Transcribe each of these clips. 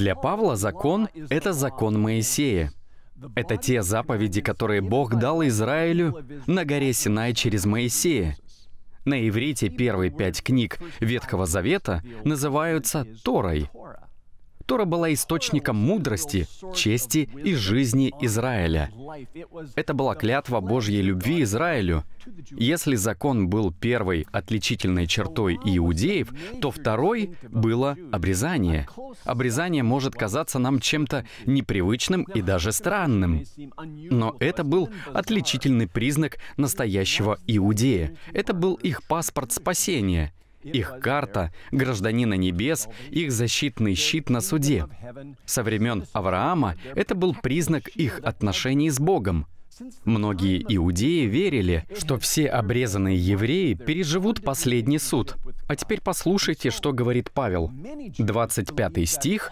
Для Павла закон — это закон Моисея. Это те заповеди, которые Бог дал Израилю на горе Синай через Моисея. На иврите первые пять книг Ветхого Завета называются Торой. Тора была источником мудрости, чести и жизни Израиля. Это была клятва Божьей любви Израилю. Если закон был первой отличительной чертой иудеев, то второй было обрезание. Обрезание может казаться нам чем-то непривычным и даже странным. Но это был отличительный признак настоящего иудея. Это был их паспорт спасения — их карта, гражданина небес, их защитный щит на суде. Со времен Авраама это был признак их отношений с Богом. Многие иудеи верили, что все обрезанные евреи переживут последний суд. А теперь послушайте, что говорит Павел. 25 стих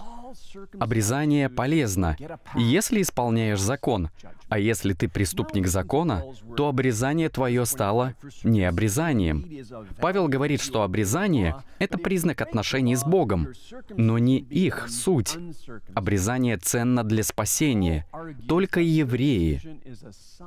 Обрезание полезно, если исполняешь закон. А если ты преступник закона, то обрезание твое стало не обрезанием. Павел говорит, что обрезание — это признак отношений с Богом, но не их суть. Обрезание ценно для спасения. Только евреи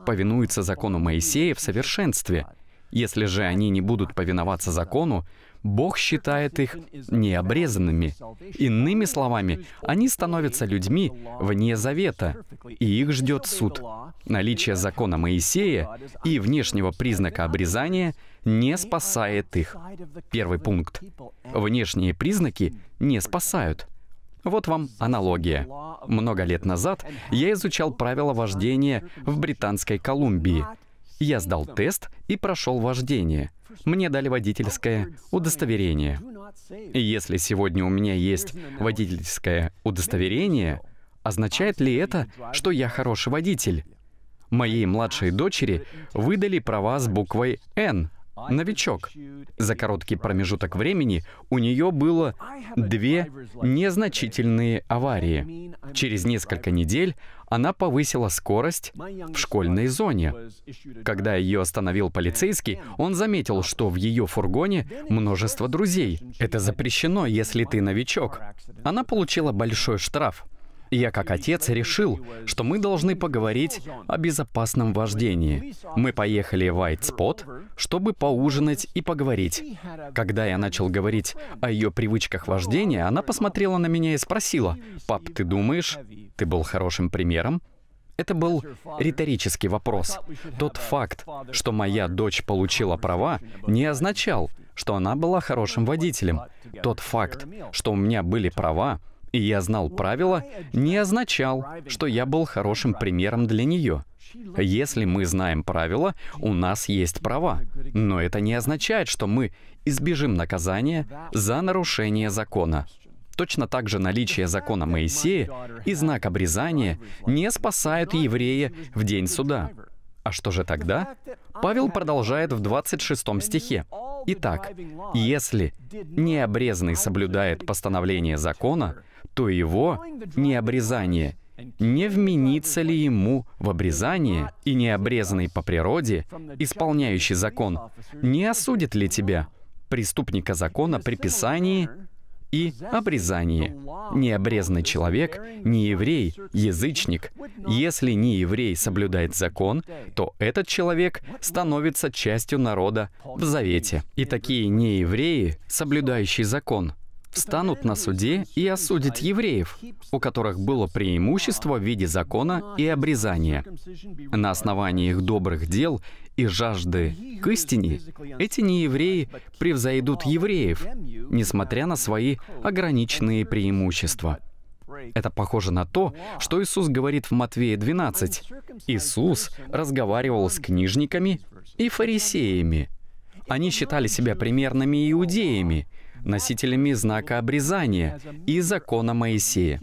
повинуются закону Моисея в совершенстве. Если же они не будут повиноваться закону, Бог считает их необрезанными. Иными словами, они становятся людьми вне завета, и их ждет суд. Наличие закона Моисея и внешнего признака обрезания не спасает их. Первый пункт. Внешние признаки не спасают. Вот вам аналогия. Много лет назад я изучал правила вождения в Британской Колумбии — я сдал тест и прошел вождение. Мне дали водительское удостоверение. И Если сегодня у меня есть водительское удостоверение, означает ли это, что я хороший водитель? Моей младшей дочери выдали права с буквой «Н», новичок. За короткий промежуток времени у нее было две незначительные аварии. Через несколько недель она повысила скорость в школьной зоне. Когда ее остановил полицейский, он заметил, что в ее фургоне множество друзей. Это запрещено, если ты новичок. Она получила большой штраф — я как отец решил, что мы должны поговорить о безопасном вождении. Мы поехали в White чтобы поужинать и поговорить. Когда я начал говорить о ее привычках вождения, она посмотрела на меня и спросила, «Пап, ты думаешь, ты был хорошим примером?» Это был риторический вопрос. Тот факт, что моя дочь получила права, не означал, что она была хорошим водителем. Тот факт, что у меня были права, и я знал правила, не означал, что я был хорошим примером для нее. Если мы знаем правила, у нас есть права. Но это не означает, что мы избежим наказания за нарушение закона. Точно так же наличие закона Моисея и знак обрезания не спасают еврея в день суда. А что же тогда? Павел продолжает в 26 стихе. Итак, если необрезанный соблюдает постановление закона, то его необрезание не вменится ли ему в обрезание и необрезанный по природе, исполняющий закон, не осудит ли тебя, преступника закона при Писании и обрезании. Необрезанный человек, не еврей, язычник. Если не еврей соблюдает закон, то этот человек становится частью народа в Завете. И такие неевреи, соблюдающие закон, встанут на суде и осудят евреев, у которых было преимущество в виде закона и обрезания. На основании их добрых дел и жажды к истине эти неевреи превзойдут евреев, несмотря на свои ограниченные преимущества. Это похоже на то, что Иисус говорит в Матвея 12. Иисус разговаривал с книжниками и фарисеями. Они считали себя примерными иудеями — носителями знака обрезания и закона Моисея.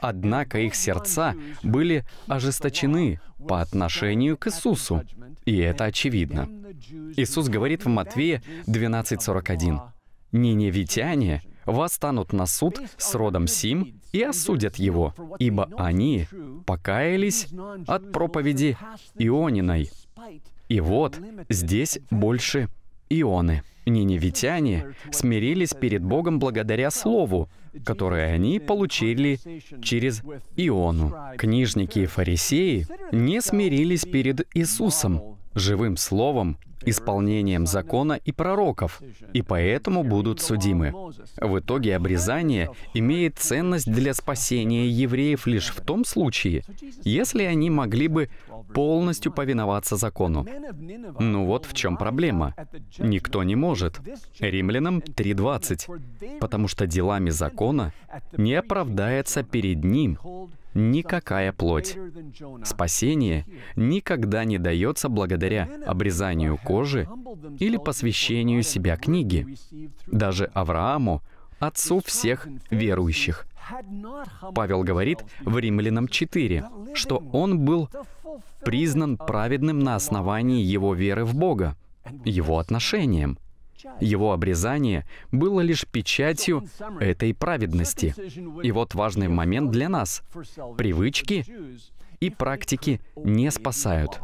Однако их сердца были ожесточены по отношению к Иисусу, и это очевидно. Иисус говорит в Матвея 12:41, «Ниневитяне восстанут на суд с родом Сим и осудят его, ибо они покаялись от проповеди Иониной». И вот здесь больше Ионы ниневитяне смирились перед Богом благодаря Слову, которое они получили через Иону. Книжники и фарисеи не смирились перед Иисусом, живым словом, исполнением закона и пророков, и поэтому будут судимы. В итоге обрезание имеет ценность для спасения евреев лишь в том случае, если они могли бы полностью повиноваться закону. Ну вот в чем проблема. Никто не может. Римлянам 3.20. Потому что делами закона не оправдается перед ним, никакая плоть. Спасение никогда не дается благодаря обрезанию кожи или посвящению себя книге. Даже Аврааму, отцу всех верующих. Павел говорит в Римлянам 4, что он был признан праведным на основании его веры в Бога, его отношением – его обрезание было лишь печатью этой праведности. И вот важный момент для нас. Привычки и практики не спасают.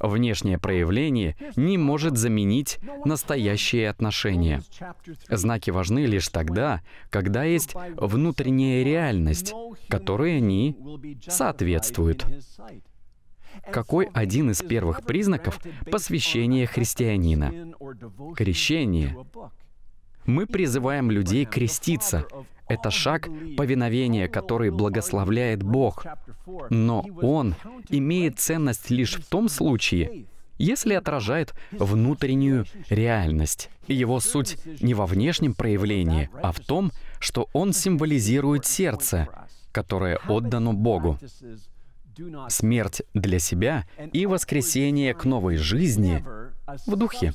Внешнее проявление не может заменить настоящие отношения. Знаки важны лишь тогда, когда есть внутренняя реальность, которой они соответствуют какой один из первых признаков посвящения христианина? Крещение. Мы призываем людей креститься. Это шаг повиновения, который благословляет Бог. Но он имеет ценность лишь в том случае, если отражает внутреннюю реальность. его суть не во внешнем проявлении, а в том, что он символизирует сердце, которое отдано Богу смерть для себя и воскресение к новой жизни в духе.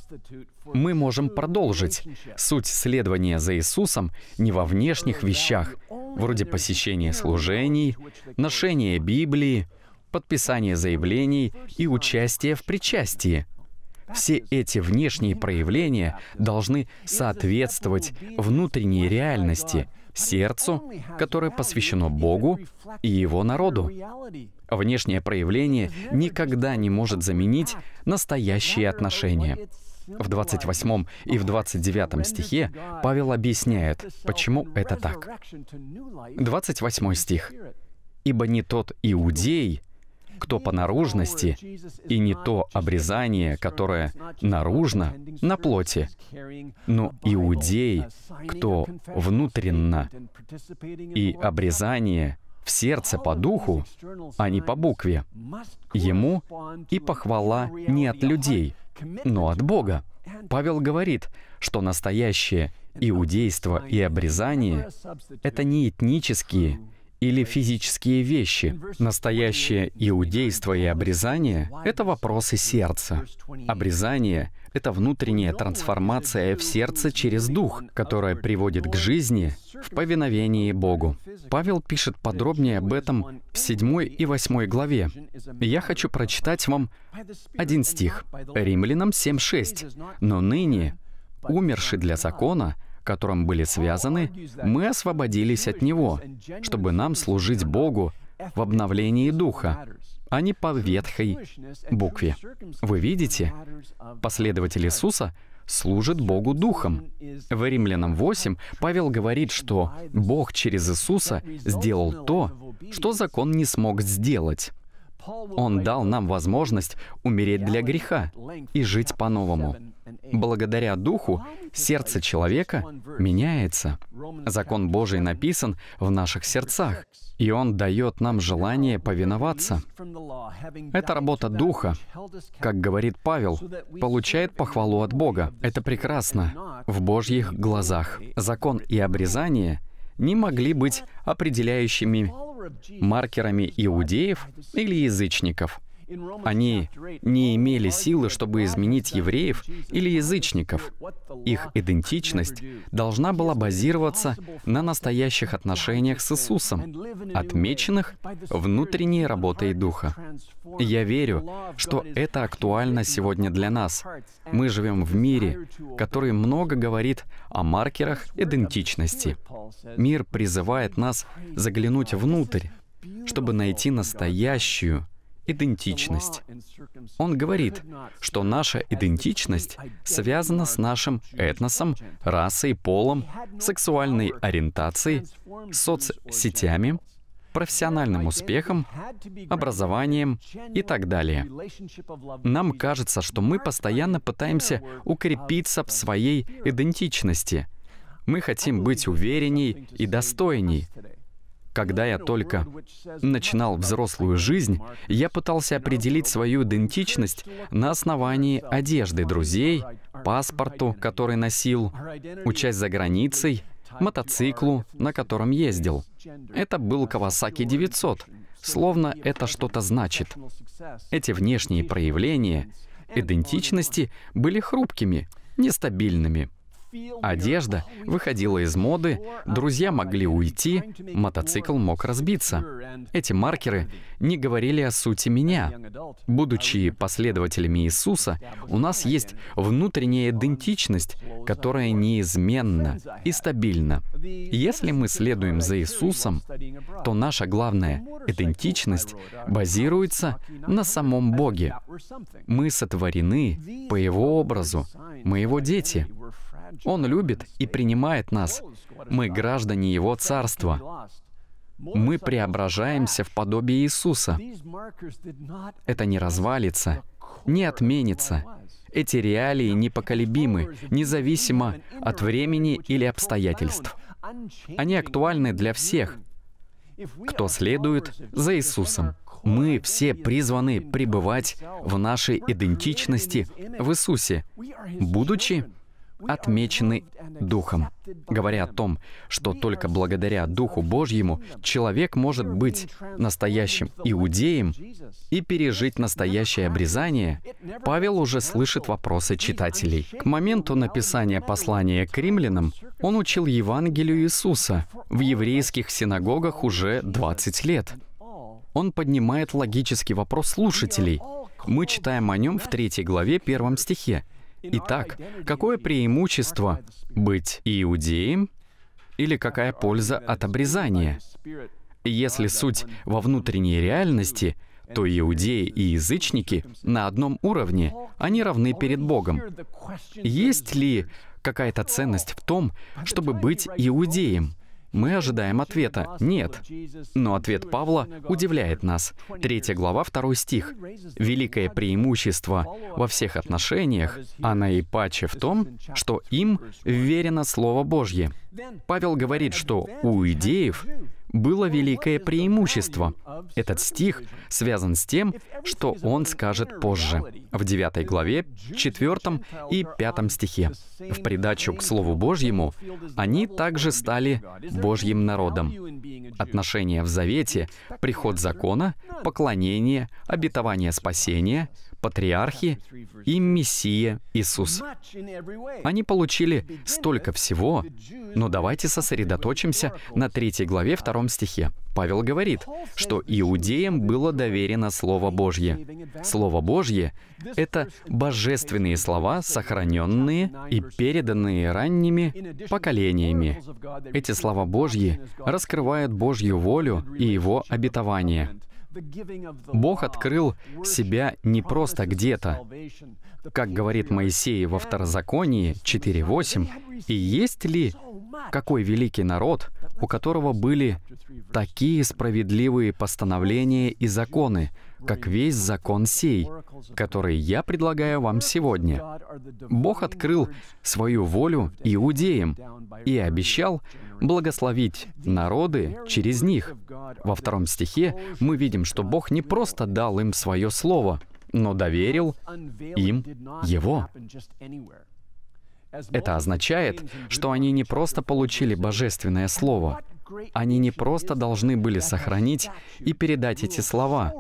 Мы можем продолжить. Суть следования за Иисусом не во внешних вещах, вроде посещения служений, ношения Библии, подписания заявлений и участия в причастии. Все эти внешние проявления должны соответствовать внутренней реальности — сердцу, которое посвящено Богу и Его народу. Внешнее проявление никогда не может заменить настоящие отношения. В 28 и в 29 стихе Павел объясняет, почему это так. 28 стих. «Ибо не тот иудей, кто по наружности, и не то обрезание, которое наружно, на плоти, но иудей, кто внутренно, и обрезание в сердце по духу, а не по букве. Ему и похвала не от людей, но от Бога. Павел говорит, что настоящее иудейство и обрезание — это не этнические, или физические вещи. Настоящее иудейство и обрезание — это вопросы сердца. Обрезание — это внутренняя трансформация в сердце через дух, которая приводит к жизни в повиновении Богу. Павел пишет подробнее об этом в 7 и 8 главе. Я хочу прочитать вам один стих. Римлянам 7.6. «Но ныне, умерший для закона, — которым были связаны, мы освободились от него, чтобы нам служить Богу в обновлении Духа, а не по ветхой букве. Вы видите, последователь Иисуса служит Богу Духом. В Римлянам 8 Павел говорит, что Бог через Иисуса сделал то, что закон не смог сделать. Он дал нам возможность умереть для греха и жить по-новому. Благодаря Духу сердце человека меняется. Закон Божий написан в наших сердцах, и Он дает нам желание повиноваться. Это работа Духа, как говорит Павел, получает похвалу от Бога. Это прекрасно в Божьих глазах. Закон и обрезание не могли быть определяющими маркерами иудеев или язычников — они не имели силы, чтобы изменить евреев или язычников. Их идентичность должна была базироваться на настоящих отношениях с Иисусом, отмеченных внутренней работой Духа. Я верю, что это актуально сегодня для нас. Мы живем в мире, который много говорит о маркерах идентичности. Мир призывает нас заглянуть внутрь, чтобы найти настоящую, идентичность. Он говорит, что наша идентичность связана с нашим этносом, расой, полом, сексуальной ориентацией, соцсетями, профессиональным успехом, образованием и так далее. Нам кажется, что мы постоянно пытаемся укрепиться в своей идентичности. Мы хотим быть уверенней и достойней, когда я только начинал взрослую жизнь, я пытался определить свою идентичность на основании одежды друзей, паспорту, который носил, участь за границей, мотоциклу, на котором ездил. Это был Kawasaki 900, словно это что-то значит. Эти внешние проявления идентичности были хрупкими, нестабильными. Одежда выходила из моды, друзья могли уйти, мотоцикл мог разбиться. Эти маркеры не говорили о сути меня. Будучи последователями Иисуса, у нас есть внутренняя идентичность, которая неизменна и стабильна. Если мы следуем за Иисусом, то наша главная идентичность базируется на самом Боге. Мы сотворены по Его образу, мы Его дети. Он любит и принимает нас. Мы граждане Его Царства. Мы преображаемся в подобие Иисуса. Это не развалится, не отменится. Эти реалии непоколебимы, независимо от времени или обстоятельств. Они актуальны для всех, кто следует за Иисусом. Мы все призваны пребывать в нашей идентичности в Иисусе, будучи отмечены Духом, говоря о том, что только благодаря Духу Божьему человек может быть настоящим иудеем и пережить настоящее обрезание, Павел уже слышит вопросы читателей. К моменту написания послания к римлянам он учил Евангелию Иисуса в еврейских синагогах уже 20 лет. Он поднимает логический вопрос слушателей. Мы читаем о нем в третьей главе первом стихе — Итак, какое преимущество быть иудеем или какая польза от обрезания? Если суть во внутренней реальности, то иудеи и язычники на одном уровне, они равны перед Богом. Есть ли какая-то ценность в том, чтобы быть иудеем? Мы ожидаем ответа «нет». Но ответ Павла удивляет нас. Третья глава, второй стих. «Великое преимущество во всех отношениях, а наипаче в том, что им верено Слово Божье». Павел говорит, что у идеев было великое преимущество. Этот стих связан с тем, что он скажет позже, в 9 главе, 4 и 5 стихе. В придачу к Слову Божьему, они также стали Божьим народом. Отношения в Завете, приход закона, поклонение, обетование спасения, патриархи и Мессия Иисус. Они получили столько всего, но давайте сосредоточимся на 3 главе 2 стихе. Павел говорит, что иудеям было доверено Слово Божье. Слово Божье — это божественные слова, сохраненные и переданные ранними поколениями. Эти слова Божьи раскрывают Божью волю и Его обетование. Бог открыл себя не просто где-то. Как говорит Моисей во Второзаконии 4.8, «И есть ли какой великий народ, у которого были такие справедливые постановления и законы, как весь закон сей, который я предлагаю вам сегодня. Бог открыл свою волю иудеям и обещал, благословить народы через них. Во втором стихе мы видим, что Бог не просто дал им свое слово, но доверил им его. Это означает, что они не просто получили божественное слово, они не просто должны были сохранить и передать эти слова.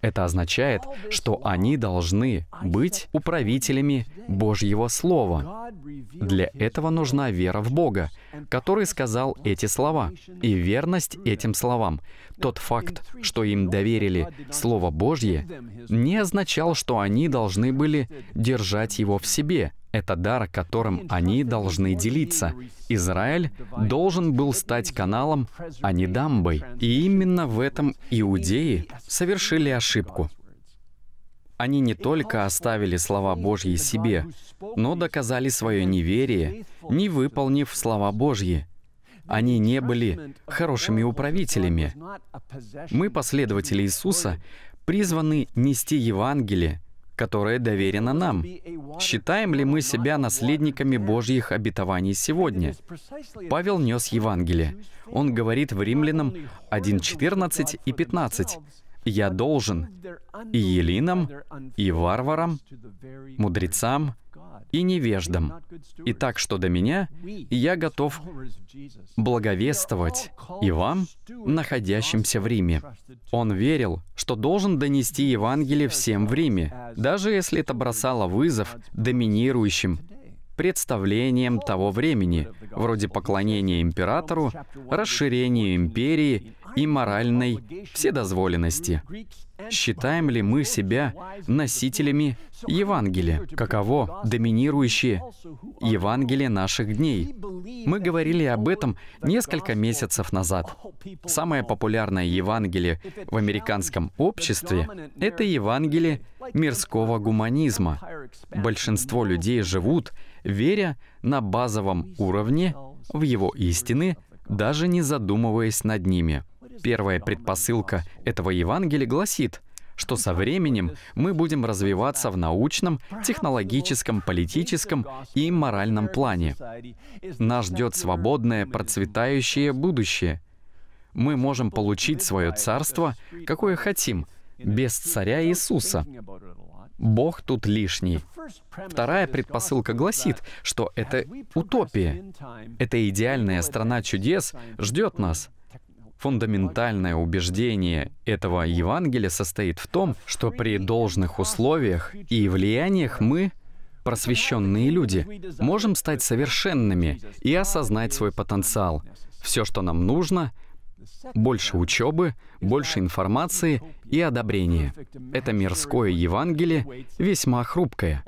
Это означает, что они должны быть управителями Божьего Слова. Для этого нужна вера в Бога, который сказал эти слова, и верность этим словам. Тот факт, что им доверили Слово Божье, не означал, что они должны были держать его в себе — это дар, которым они должны делиться. Израиль должен был стать каналом, а не дамбой. И именно в этом иудеи совершили ошибку. Они не только оставили слова Божьи себе, но доказали свое неверие, не выполнив слова Божьи. Они не были хорошими управителями. Мы, последователи Иисуса, призваны нести Евангелие, которое доверено нам. Считаем ли мы себя наследниками Божьих обетований сегодня? Павел нес Евангелие. Он говорит в Римлянам 1.14 и 15. «Я должен и елинам, и варварам, мудрецам, и невеждам. И так, что до меня, я готов благовествовать и вам, находящимся в Риме. Он верил, что должен донести Евангелие всем в Риме, даже если это бросало вызов доминирующим представлением того времени, вроде поклонения императору, расширения империи и моральной вседозволенности. Считаем ли мы себя носителями Евангелия? Каково доминирующее Евангелие наших дней? Мы говорили об этом несколько месяцев назад. Самое популярное Евангелие в американском обществе — это Евангелие мирского гуманизма. Большинство людей живут, веря на базовом уровне в его истины, даже не задумываясь над ними — Первая предпосылка этого Евангелия гласит, что со временем мы будем развиваться в научном, технологическом, политическом и моральном плане. Нас ждет свободное, процветающее будущее. Мы можем получить свое царство, какое хотим, без царя Иисуса. Бог тут лишний. Вторая предпосылка гласит, что это утопия. Эта идеальная страна чудес ждет нас — Фундаментальное убеждение этого Евангелия состоит в том, что при должных условиях и влияниях мы, просвещенные люди, можем стать совершенными и осознать свой потенциал. Все, что нам нужно — больше учебы, больше информации и одобрения. Это мирское Евангелие весьма хрупкое.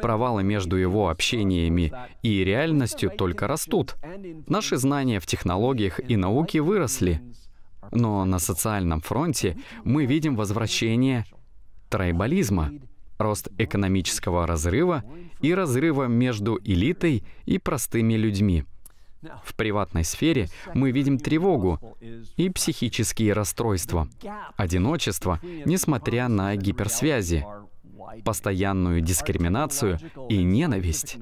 Провалы между его общениями и реальностью только растут. Наши знания в технологиях и науке выросли. Но на социальном фронте мы видим возвращение трайбализма, рост экономического разрыва и разрыва между элитой и простыми людьми — в приватной сфере мы видим тревогу и психические расстройства, одиночество, несмотря на гиперсвязи, постоянную дискриминацию и ненависть,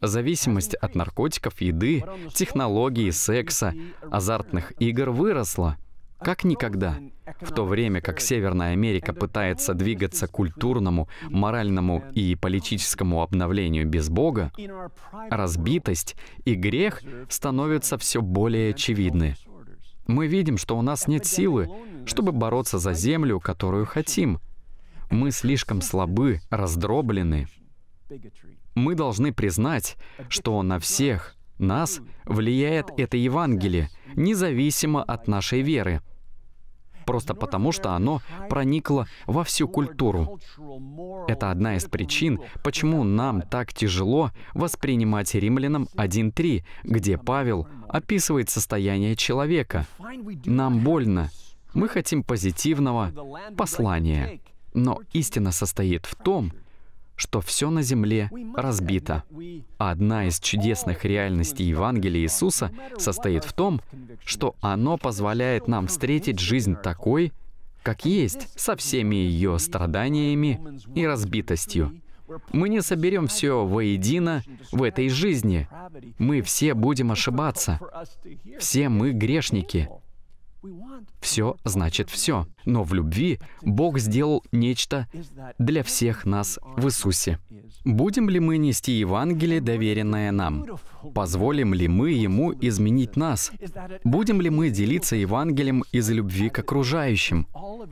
зависимость от наркотиков, еды, технологий, секса, азартных игр выросла — как никогда. В то время как Северная Америка пытается двигаться к культурному, моральному и политическому обновлению без Бога, разбитость и грех становятся все более очевидны. Мы видим, что у нас нет силы, чтобы бороться за землю, которую хотим. Мы слишком слабы, раздроблены. Мы должны признать, что на всех нас влияет это Евангелие, независимо от нашей веры — просто потому что оно проникло во всю культуру. Это одна из причин, почему нам так тяжело воспринимать римлянам 1.3, где Павел описывает состояние человека. Нам больно. Мы хотим позитивного послания. Но истина состоит в том, что все на земле разбито. одна из чудесных реальностей Евангелия Иисуса состоит в том, что оно позволяет нам встретить жизнь такой, как есть, со всеми ее страданиями и разбитостью. Мы не соберем все воедино в этой жизни. Мы все будем ошибаться. Все мы грешники. Все значит все. Но в любви Бог сделал нечто для всех нас в Иисусе. Будем ли мы нести Евангелие, доверенное нам? Позволим ли мы Ему изменить нас? Будем ли мы делиться Евангелием из любви к окружающим?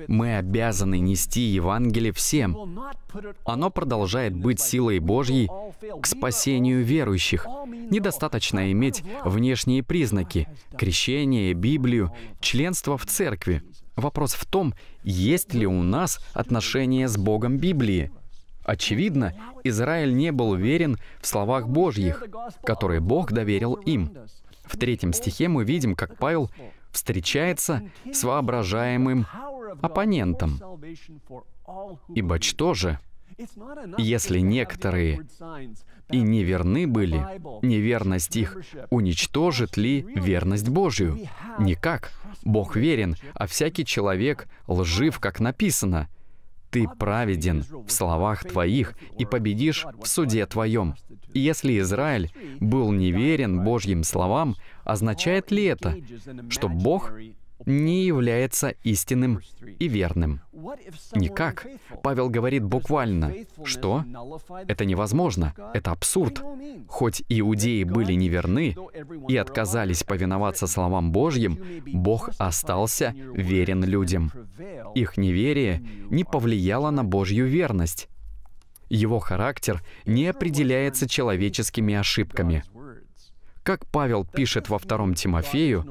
Мы обязаны нести Евангелие всем. Оно продолжает быть силой Божьей к спасению верующих. Недостаточно иметь внешние признаки — крещение, Библию, членство в церкви — Вопрос в том, есть ли у нас отношения с Богом Библии. Очевидно, Израиль не был верен в словах Божьих, которые Бог доверил им. В третьем стихе мы видим, как Павел встречается с воображаемым оппонентом. «Ибо что же, если некоторые и неверны были, неверность их уничтожит ли верность Божью? Никак. Бог верен, а всякий человек лжив, как написано. Ты праведен в словах твоих и победишь в суде твоем. если Израиль был неверен Божьим словам, означает ли это, что Бог не является истинным и верным. Никак. Павел говорит буквально, что это невозможно, это абсурд. Хоть иудеи были неверны и отказались повиноваться словам Божьим, Бог остался верен людям. Их неверие не повлияло на Божью верность. Его характер не определяется человеческими ошибками. Как Павел пишет во втором Тимофею,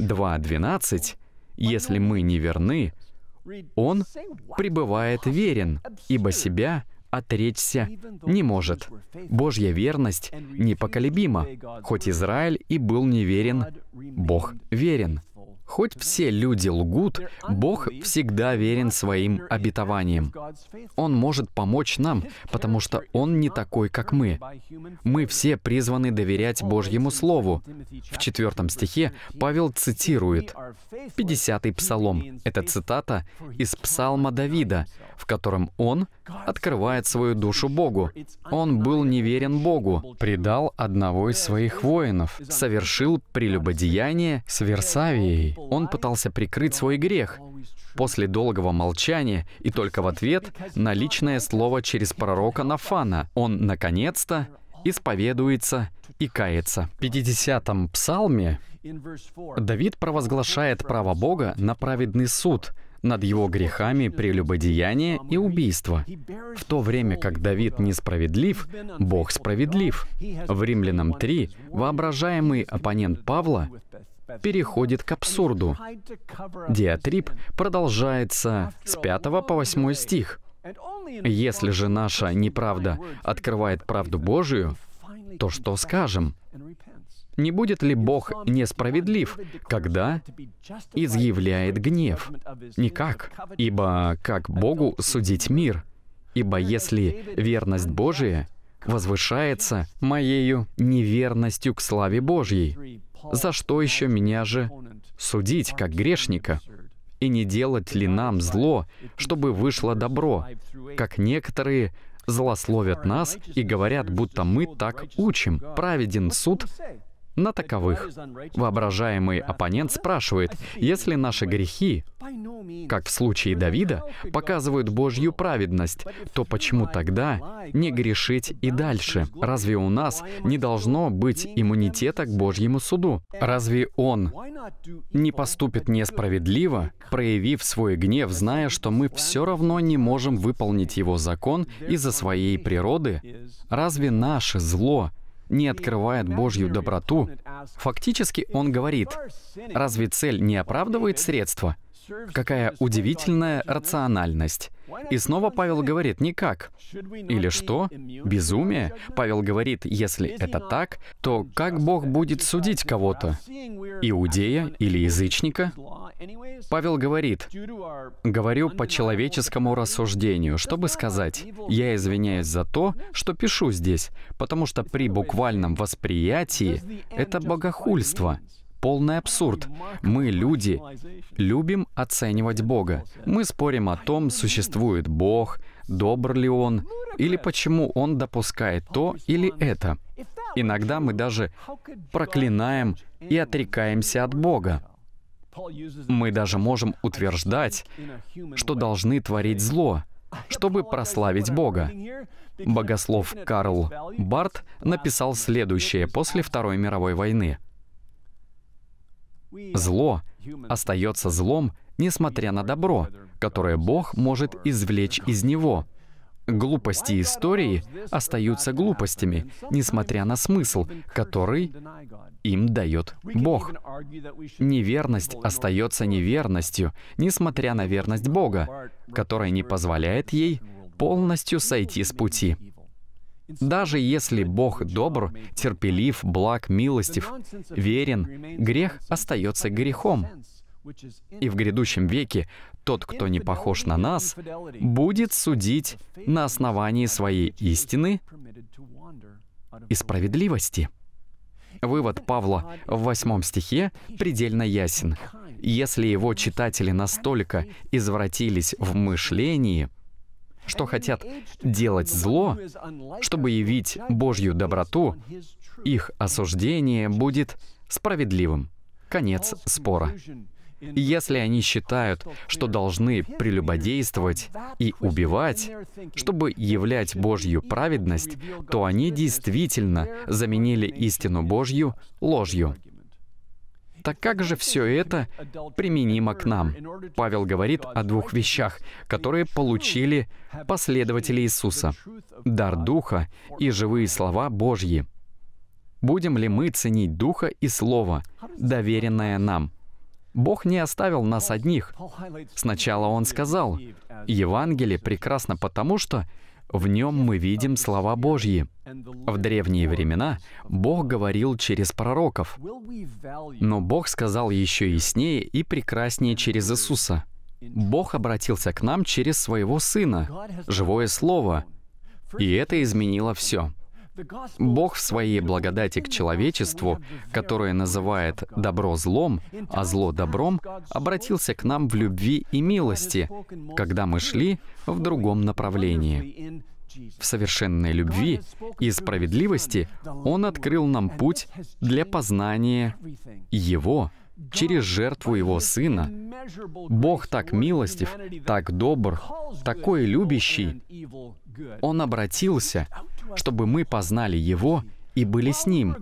2.12, «Если мы не верны, Он пребывает верен, ибо себя отречься не может. Божья верность непоколебима. Хоть Израиль и был неверен, Бог верен. Хоть все люди лгут, Бог всегда верен своим обетованиям. Он может помочь нам, потому что Он не такой, как мы. Мы все призваны доверять Божьему Слову. В четвертом стихе Павел цитирует 50-й Псалом. Это цитата из Псалма Давида, в котором он открывает свою душу Богу. Он был неверен Богу, предал одного из своих воинов, совершил прелюбодеяние с Версавией он пытался прикрыть свой грех после долгого молчания и только в ответ на личное слово через пророка Нафана. Он, наконец-то, исповедуется и кается. В 50-м псалме Давид провозглашает право Бога на праведный суд над его грехами прелюбодеяния и убийства. В то время как Давид несправедлив, Бог справедлив. В Римлянам 3 воображаемый оппонент Павла переходит к абсурду. Диатриб продолжается с 5 по 8 стих. «Если же наша неправда открывает правду Божию, то что скажем? Не будет ли Бог несправедлив, когда изъявляет гнев? Никак, ибо как Богу судить мир? Ибо если верность Божия возвышается моею неверностью к славе Божьей, за что еще меня же судить, как грешника? И не делать ли нам зло, чтобы вышло добро, как некоторые злословят нас и говорят, будто мы так учим. Праведен суд на таковых. Воображаемый оппонент спрашивает, если наши грехи, как в случае Давида, показывают Божью праведность, то почему тогда не грешить и дальше? Разве у нас не должно быть иммунитета к Божьему суду? Разве Он не поступит несправедливо, проявив свой гнев, зная, что мы все равно не можем выполнить Его закон из-за своей природы? Разве наше зло — не открывает Божью доброту, фактически он говорит, разве цель не оправдывает средства? Какая удивительная рациональность. И снова Павел говорит, никак. Или что? Безумие? Павел говорит, если это так, то как Бог будет судить кого-то? Иудея или язычника? Павел говорит, говорю по человеческому рассуждению, чтобы сказать, я извиняюсь за то, что пишу здесь, потому что при буквальном восприятии это богохульство полный абсурд. Мы, люди, любим оценивать Бога. Мы спорим о том, существует Бог, добр ли Он, или почему Он допускает то или это. Иногда мы даже проклинаем и отрекаемся от Бога. Мы даже можем утверждать, что должны творить зло, чтобы прославить Бога. Богослов Карл Барт написал следующее после Второй мировой войны. Зло остается злом, несмотря на добро, которое Бог может извлечь из него. Глупости истории остаются глупостями, несмотря на смысл, который им дает Бог. Неверность остается неверностью, несмотря на верность Бога, которая не позволяет ей полностью сойти с пути. Даже если Бог добр, терпелив, благ, милостив, верен, грех остается грехом. И в грядущем веке тот, кто не похож на нас, будет судить на основании своей истины и справедливости. Вывод Павла в восьмом стихе предельно ясен. Если его читатели настолько извратились в мышлении — что хотят делать зло, чтобы явить Божью доброту, их осуждение будет справедливым. Конец спора. И если они считают, что должны прелюбодействовать и убивать, чтобы являть Божью праведность, то они действительно заменили истину Божью ложью. Так как же все это применимо к нам? Павел говорит о двух вещах, которые получили последователи Иисуса. Дар Духа и живые слова Божьи. Будем ли мы ценить Духа и Слово, доверенное нам? Бог не оставил нас одних. Сначала Он сказал, «Евангелие прекрасно потому, что в нем мы видим слова Божьи. В древние времена Бог говорил через пророков, но Бог сказал еще яснее и прекраснее через Иисуса. Бог обратился к нам через своего Сына, живое Слово, и это изменило все. Бог в своей благодати к человечеству, которое называет добро злом, а зло добром, обратился к нам в любви и милости, когда мы шли в другом направлении. В совершенной любви и справедливости Он открыл нам путь для познания Его через жертву Его Сына. Бог так милостив, так добр, такой любящий. Он обратился чтобы мы познали Его и были с Ним.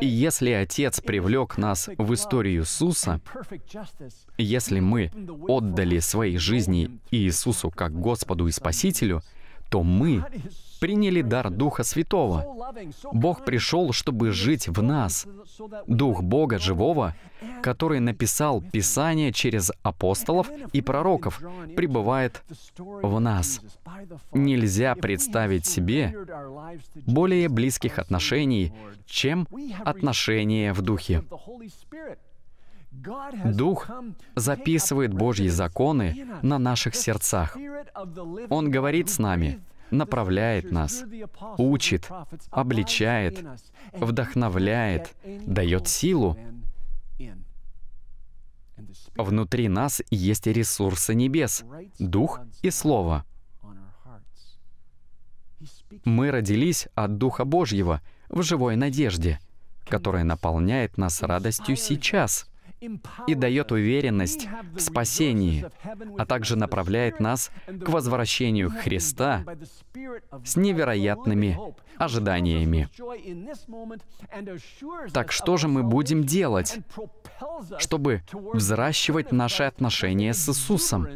И если Отец привлек нас в историю Иисуса, если мы отдали свои жизни Иисусу как Господу и Спасителю — то мы приняли дар Духа Святого. Бог пришел, чтобы жить в нас. Дух Бога Живого, который написал Писание через апостолов и пророков, пребывает в нас. Нельзя представить себе более близких отношений, чем отношения в Духе. Дух записывает Божьи законы на наших сердцах. Он говорит с нами, направляет нас, учит, обличает, вдохновляет, дает силу. Внутри нас есть ресурсы небес, Дух и Слово. Мы родились от Духа Божьего в живой надежде, которая наполняет нас радостью сейчас — и дает уверенность в спасении, а также направляет нас к возвращению Христа с невероятными ожиданиями. Так что же мы будем делать, чтобы взращивать наши отношения с Иисусом?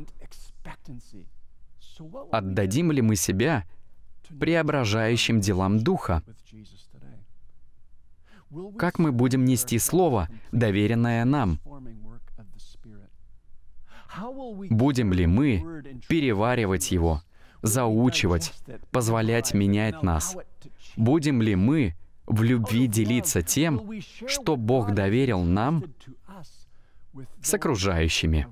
Отдадим ли мы себя преображающим делам Духа? Как мы будем нести Слово, доверенное нам? Будем ли мы переваривать его, заучивать, позволять менять нас? Будем ли мы в любви делиться тем, что Бог доверил нам с окружающими?